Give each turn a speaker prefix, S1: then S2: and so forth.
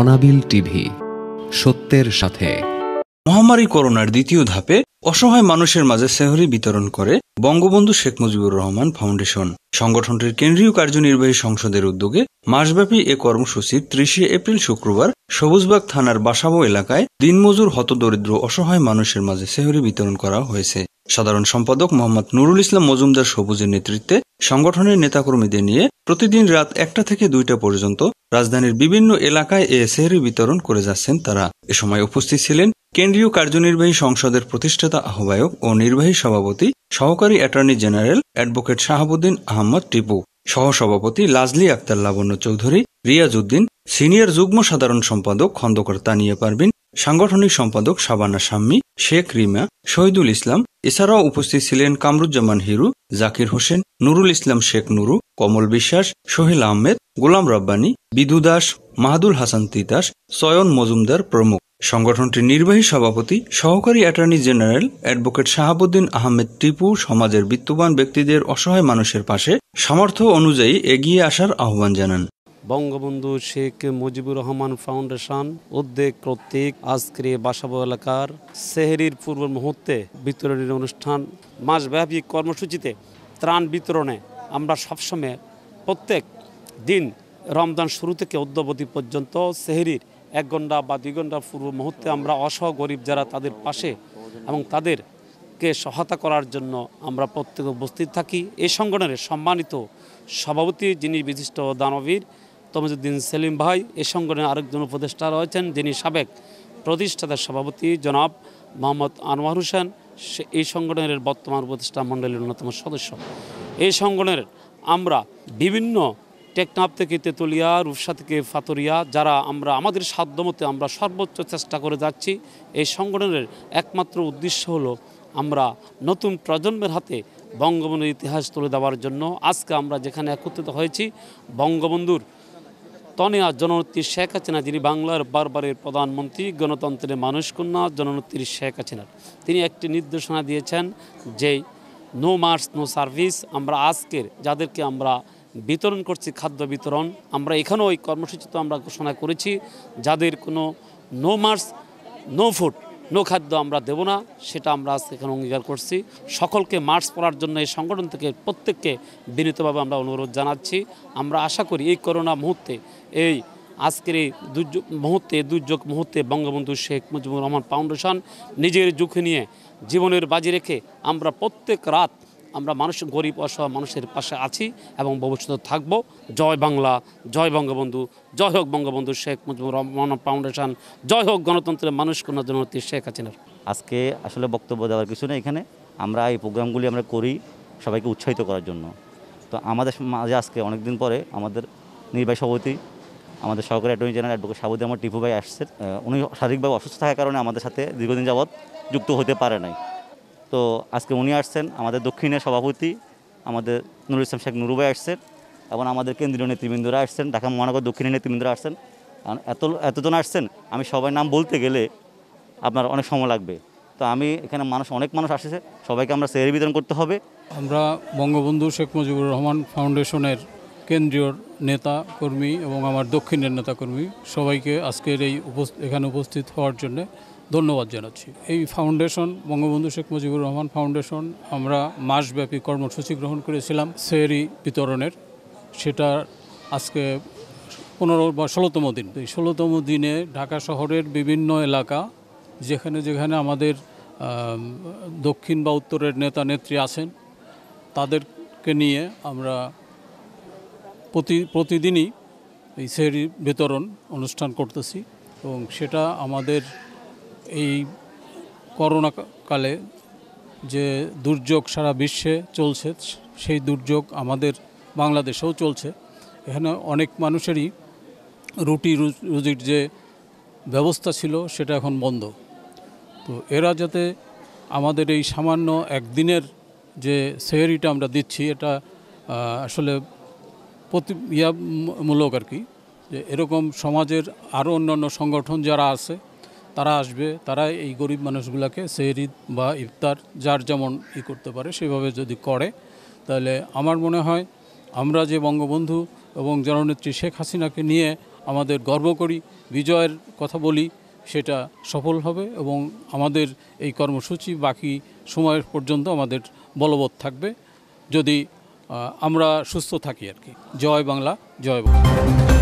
S1: অনাবিল টিভি সত্যের সাথে মহামারী করোনার দ্বিতীয় ধাপে অসহায় মানুষের মাঝে সেহরি বিতরণ করে বঙ্গবন্ধু শেখ মুজিবুর রহমান ফাউন্ডেশন সংগঠনটির কেন্দ্রীয় কার্যনির্বাহী সংসদের উদ্যোগে মাসব্যাপী এ কর্মসূচি ত্রিশে এপ্রিল শুক্রবার সবুজবাগ থানার বাসাবো এলাকায় দিনমজুর হতদরিদ্র অসহায় মানুষের মাঝে সেহরি বিতরণ করা হয়েছে সাধারণ সম্পাদক মোহাম্মদ নুরুল ইসলাম মজুমদার সবুজের নেতৃত্বে সংগঠনের নেতাকর্মীদের নিয়ে প্রতিদিন রাত একটা থেকে দুইটা পর্যন্ত রাজধানীর বিভিন্ন এলাকায় এ সেহরি বিতরণ করে যাচ্ছেন তারা এ সময় উপস্থিত ছিলেন কেন্দ্রীয় কার্যনির্বাহী সংসদের প্রতিষ্ঠাতা আহ্বায়ক ও নির্বাহী সভাপতি সহকারী attorney general advocate Shahabuddin Ahmed Tipu সহসভাপতি লাজলি আক্তার লাবণ্য চৌধুরী রিয়াজ উদ্দিন সিনিয়র যুগ্ম সাধারণ সম্পাদক খন্দকার তানিয়া পারবিন সাংগঠনিক সম্পাদক শাবানা সাম্মি শেখ রিমা শহীদুল ইসলাম এছাড়াও উপস্থিত ছিলেন কামরুজ্জামান হিরু জাকির হোসেন নুরুল ইসলাম শেখ নুরু কমল বিশ্বাস সোহেল আহমেদ গোলাম রব্বানী বিদু দাস মাহাদুল হাসান তিতাস সয়ন মজুমদার প্রমুখ সংগঠনটির নির্বাহী সভাপতি সহকারী attorney general advocate Shahabuddin Ahmed Tipu সমাজের বিত্তবান ব্যক্তিদের অসহায় মানুষের পাশে সামর্থ্য অনুযায়ী এগিয়ে আসার আহ্বান জানান
S2: বঙ্গবন্ধু শেখ মুজিবুর রহমান ফাউন্ডেশন উদ্যোগ কর্তৃক আজকের বাসাবো এলাকার সেহেরির পূর্ব মুহূর্তে বিতরণের অনুষ্ঠান মাসব্যাপী কর্মসূচিতে ত্রাণ বিতরণে আমরা সবসময় প্রত্যেক দিন রমজান শুরু থেকে অদ্যাবধি পর্যন্ত সেহেরির এক ঘন্টা বা দুই ঘন্টা পূর্ব মুহূর্তে আমরা অসহ গরিব যারা তাদের পাশে এবং তাদেরকে সহায়তা করার জন্য আমরা প্রত্যেকে উপস্থিত থাকি এই সংগঠনের সম্মানিত সভাপতি যিনি বিশিষ্ট দানবীর তমজুদ্দিন সেলিম ভাই এ সংগঠনের আরেকজন উপদেষ্টা রয়েছেন যিনি সাবেক প্রতিষ্ঠাতার সভাপতি জনাব মোহাম্মদ আনোয়ার হোসেন এই সংগঠনের বর্তমান উপদেষ্টা মণ্ডলীর অন্যতম সদস্য এই সংগঠনের আমরা বিভিন্ন টেকনাপ থেকে তেতুলিয়া রূপসা থেকে ফাতরিয়া যারা আমরা আমাদের সাধ্যমতে আমরা সর্বোচ্চ চেষ্টা করে যাচ্ছি এই সংগঠনের একমাত্র উদ্দেশ্য হলো আমরা নতুন প্রজন্মের হাতে বঙ্গবন্ধুর ইতিহাস তুলে দেওয়ার জন্য আজকে আমরা যেখানে একত্রিত হয়েছি বঙ্গবন্ধুর তনেয়া জননেত্রী শেখ হাসিনা যিনি বাংলার বারবারের প্রধানমন্ত্রী গণতন্ত্রের মানুষকন্যা জননেত্রী শেখ হাসিনার তিনি একটি নির্দেশনা দিয়েছেন যে নো মার্স নো সার্ভিস আমরা আজকের যাদেরকে আমরা বিতরণ করছি খাদ্য বিতরণ আমরা এখানেও ওই কর্মসূচি তো আমরা ঘোষণা করেছি যাদের কোনো নো মার্স নো ফুড নৌখাদ্য আমরা দেব না সেটা আমরা আজকে এখানে অঙ্গীকার করছি সকলকে মার্চ পড়ার জন্য এই সংগঠন থেকে প্রত্যেককে বিনীতভাবে আমরা অনুরোধ জানাচ্ছি আমরা আশা করি এই করোনা মুহূর্তে এই আজকের এই দুর্যোগ মুহূর্তে দুর্যোগ মুহূর্তে বঙ্গবন্ধু শেখ মুজিবুর রহমান ফাউন্ডেশন নিজের ঝুঁকি নিয়ে জীবনের বাজি রেখে আমরা প্রত্যেক রাত আমরা মানুষ গরিব অসহায় মানুষের পাশে আছি এবং ভবিষ্যতে থাকব জয় বাংলা জয় বঙ্গবন্ধু জয় হোক বঙ্গবন্ধু শেখ মুজিবুর রহমান ফাউন্ডেশন জয় হোক গণতন্ত্রের মানুষ কন্যা জনতী শেখ হাসিনার
S3: আজকে আসলে বক্তব্য দেওয়ার কিছু না এখানে আমরা এই প্রোগ্রামগুলি আমরা করি সবাইকে উৎসাহিত করার জন্য তো আমাদের মাঝে আজকে অনেকদিন পরে আমাদের নির্বাহী সভাপতি আমাদের সহকারী অ্যাটর্নি জেনারেল অ্যাডভোকেট সাবুদি আমার টিপু ভাই উনি শারীরিকভাবে অসুস্থ থাকার কারণে আমাদের সাথে দীর্ঘদিন যাবৎ যুক্ত হতে পারে নাই তো আজকে উনি আসছেন আমাদের দক্ষিণের সভাপতি আমাদের নুরুল ইসলাম শেখ নুরুবাই আসছেন এবং আমাদের কেন্দ্রীয় নেতৃবৃন্দরা আসছেন ঢাকা মহানগর দক্ষিণের নেতৃবৃন্দরা আসছেন এত এতজন আসছেন আমি সবাই নাম বলতে গেলে আপনার অনেক সময় লাগবে তো আমি এখানে মানুষ অনেক মানুষ আসছে সবাইকে আমরা সেরে বিতরণ করতে হবে
S4: আমরা বঙ্গবন্ধু শেখ মুজিবুর রহমান ফাউন্ডেশনের কেন্দ্রীয় নেতা কর্মী এবং আমার দক্ষিণের নেতা কর্মী সবাইকে আজকের এই এখানে উপস্থিত হওয়ার জন্য ধন্যবাদ জানাচ্ছি এই ফাউন্ডেশন বঙ্গবন্ধু শেখ মুজিবুর রহমান ফাউন্ডেশন আমরা মাসব্যাপী কর্মসূচি গ্রহণ করেছিলাম সেরি বিতরণের সেটা আজকে পনেরো বা ষোলোতম দিন এই ষোলোতম দিনে ঢাকা শহরের বিভিন্ন এলাকা যেখানে যেখানে আমাদের দক্ষিণ বা উত্তরের নেতা নেত্রী আছেন তাদেরকে নিয়ে আমরা প্রতি প্রতিদিনই এই সেরি বিতরণ অনুষ্ঠান করতেছি এবং সেটা আমাদের এই করোনাকালে যে দুর্যোগ সারা বিশ্বে চলছে সেই দুর্যোগ আমাদের বাংলাদেশেও চলছে এখানে অনেক মানুষেরই রুটি রুজির যে ব্যবস্থা ছিল সেটা এখন বন্ধ তো এরা যাতে আমাদের এই সামান্য একদিনের যে সেহরিটা আমরা দিচ্ছি এটা আসলে প্রতি ইয়ামূলক আর কি যে এরকম সমাজের আরও অন্যান্য সংগঠন যারা আছে তারা আসবে তারা এই গরিব মানুষগুলোকে সেহরিদ বা ইফতার যার যেমন ই করতে পারে সেভাবে যদি করে তাহলে আমার মনে হয় আমরা যে বঙ্গবন্ধু এবং জননেত্রী শেখ হাসিনাকে নিয়ে আমাদের গর্ব করি বিজয়ের কথা বলি সেটা সফল হবে এবং আমাদের এই কর্মসূচি বাকি সময়ের পর্যন্ত আমাদের বলবৎ থাকবে যদি আমরা সুস্থ থাকি আর কি জয় বাংলা জয় বাংলা